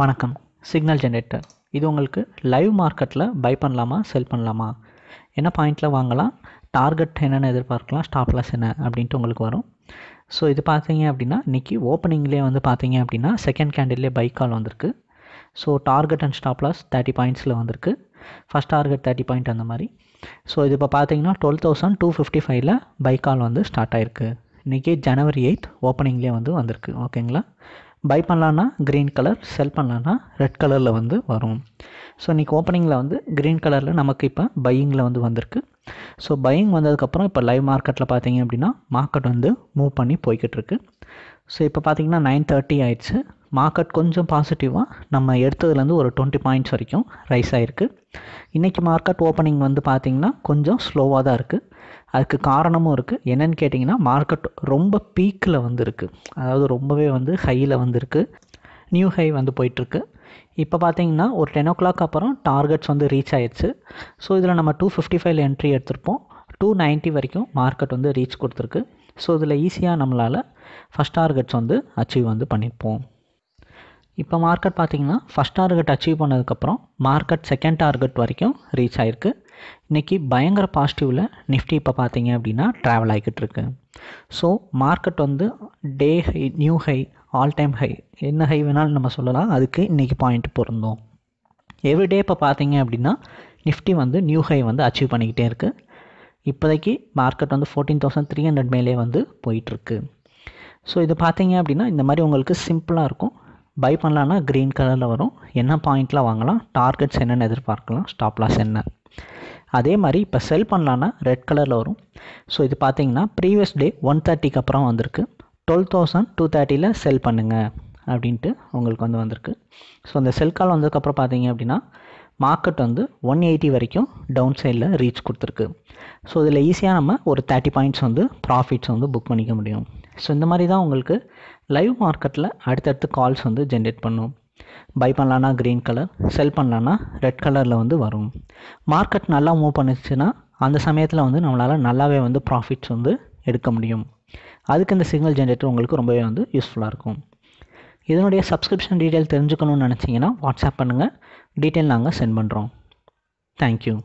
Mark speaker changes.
Speaker 1: வணக்கம் signal generator இது உங்களுக்கு லைவ் மார்க்கெட்டில் பை பண்ணலாமா செல் பண்ணலாமா என்ன பாயிண்ட்டில் வாங்கலாம் டார்கெட் என்னென்ன எதிர்பார்க்கலாம் ஸ்டாப் லாஸ் என்ன அப்படின்ட்டு உங்களுக்கு வரும் ஸோ இது பார்த்தீங்க அப்படின்னா இன்றைக்கி ஓப்பனிங்லேயே வந்து பார்த்தீங்க அப்படின்னா செகண்ட் கேண்டில்லே பை கால் வந்திருக்கு so target and stop loss thirty பாயிண்ட்ஸில் வந்திருக்கு ஃபஸ்ட் டார்கெட் தேர்ட்டி பாயிண்ட் அந்த மாதிரி ஸோ இது இப்போ பார்த்தீங்கன்னா டுவெல் தௌசண்ட் டூ ஃபிஃப்டி ஃபைவ்ல பை கால் வந்து ஸ்டார்ட் ஆயிருக்கு இன்றைக்கி ஜனவரி எயித் ஓப்பனிங்லேயே வந்து வந்திருக்கு ஓகேங்களா பை பண்ணலான்னா க்ரீன் கலர் செல் பண்ணலான்னா ரெட் கலரில் வந்து வரும் ஸோ இன்றைக்கி ஓப்பனிங்கில் வந்து க்ரீன் கலரில் நமக்கு இப்போ பையிங்கில் வந்து வந்திருக்கு ஸோ பையிங் வந்ததுக்கப்புறம் இப்போ லைவ் மார்க்கெட்டில் பார்த்தீங்க அப்படின்னா மார்க்கெட் வந்து மூவ் பண்ணி போய்கிட்டு ஸோ இப்போ பார்த்தீங்கன்னா நைன் தேர்ட்டி ஆயிடுச்சு மார்க்கெட் கொஞ்சம் பாசிட்டிவாக நம்ம எடுத்ததுலேருந்து ஒரு டுவெண்ட்டி பாயிண்ட்ஸ் வரைக்கும் ரைஸ் ஆகிருக்கு இன்றைக்கி மார்க்கெட் ஓப்பனிங் வந்து பார்த்திங்கன்னா கொஞ்சம் ஸ்லோவாக தான் இருக்குது அதுக்கு காரணமும் இருக்குது என்னென்னு கேட்டிங்கன்னா மார்க்கெட் ரொம்ப பீக்கில் வந்துருக்கு அதாவது ரொம்பவே வந்து ஹையில் வந்துருக்கு நியூ ஹை வந்து போயிட்டுருக்கு இப்போ பார்த்தீங்கன்னா ஒரு டென் ஓ கிளாக் அப்புறம் டார்கெட்ஸ் வந்து ரீச் ஆயிடுச்சு ஸோ இதில் நம்ம டூ ஃபிஃப்டி ஃபைவ்ல என்ட்ரி எடுத்திருப்போம் டூ நைன்ட்டி வரைக்கும் மார்க்கெட் வந்து ரீச் கொடுத்துருக்கு ஸோ இதில் ஈஸியாக நம்மளால் ஃபஸ்ட் டார்கெட்ஸ் வந்து அச்சீவ் வந்து பண்ணியிருப்போம் இப்போ மார்க்கெட் பார்த்திங்கன்னா ஃபஸ்ட் டார்கெட் அச்சீவ் பண்ணதுக்கப்புறம் மார்க்கெட் செகண்ட் டார்கெட் வரைக்கும் ரீச் ஆயிருக்கு இன்றைக்கி பயங்கர பாசிட்டிவில் நிஃப்டி இப்போ பார்த்தீங்க அப்படின்னா ட்ராவல் ஆகிக்கிட்டு இருக்கு ஸோ மார்க்கெட் வந்து day high new high all time high என்ன ஹை வேணாலும் நம்ம சொல்லலாம் அதுக்கு இன்றைக்கி பாயிண்ட் பொருந்தோம் எவ்ரிடே இப்போ பார்த்தீங்க அப்படின்னா நிஃப்டி வந்து நியூ ஹை வந்து அச்சீவ் பண்ணிக்கிட்டே இருக்குது இப்போதைக்கு மார்க்கெட் வந்து ஃபோர்டீன் தௌசண்ட் த்ரீ ஹண்ட்ரட் மேலே வந்து போயிட்டுருக்கு ஸோ இது பார்த்தீங்க அப்படின்னா இந்த மாதிரி உங்களுக்கு சிம்பிளாக இருக்கும் பை பண்ணலான்னா க்ரீன் கலரில் வரும் என்ன பாயிண்ட்லாம் வாங்கலாம் டார்கெட்ஸ் என்னென்னு எதிர்பார்க்கலாம் ஸ்டாப் லாஸ் என்ன அதே மாதிரி இப்போ செல் பண்ணலான்னா ரெட் கலரில் வரும் ஸோ இது பார்த்தீங்கன்னா ப்ரீவியஸ் டே ஒன் தேர்ட்டிக்கு அப்புறம் வந்திருக்கு டுவெல் தௌசண்ட் டூ தேர்ட்டியில் செல் பண்ணுங்கள் அப்படின்ட்டு உங்களுக்கு வந்து வந்திருக்கு ஸோ அந்த செல் கால் வந்ததுக்கப்புறம் பார்த்தீங்க அப்படின்னா மார்க்கெட் வந்து ஒன் எயிட்டி வரைக்கும் டவுன் சைடில் ரீச் கொடுத்துருக்கு ஸோ இதில் ஈஸியாக நம்ம ஒரு தேர்ட்டி பாயிண்ட்ஸ் வந்து ப்ராஃபிட்ஸ் வந்து புக் பண்ணிக்க முடியும் ஸோ இந்த மாதிரி தான் உங்களுக்கு லைவ் மார்க்கெட்டில் அடுத்தடுத்து கால்ஸ் வந்து ஜென்ரேட் பண்ணும் பை பண்ணலான்னா க்ரீன் கலர் செல் பண்ணலான்னா ரெட் கலரில் வந்து வரும் மார்க்கெட் நல்லா மூவ் பண்ணுச்சுன்னா அந்த சமயத்தில் வந்து நம்மளால் நல்லாவே வந்து ப்ராஃபிட்ஸ் வந்து எடுக்க முடியும் அதுக்கு இந்த சிக்னல் ஜென்ரேட்டர் உங்களுக்கு ரொம்பவே வந்து யூஸ்ஃபுல்லாக இருக்கும் இதனுடைய சப்ஸ்கிரிப்ஷன் டீட்டெயில் தெரிஞ்சுக்கணும்னு நினச்சிங்கன்னா வாட்ஸ்அப் பண்ணுங்கள் டீட்டெயில் நாங்கள் சென்ட் பண்ணுறோம் தேங்க்யூ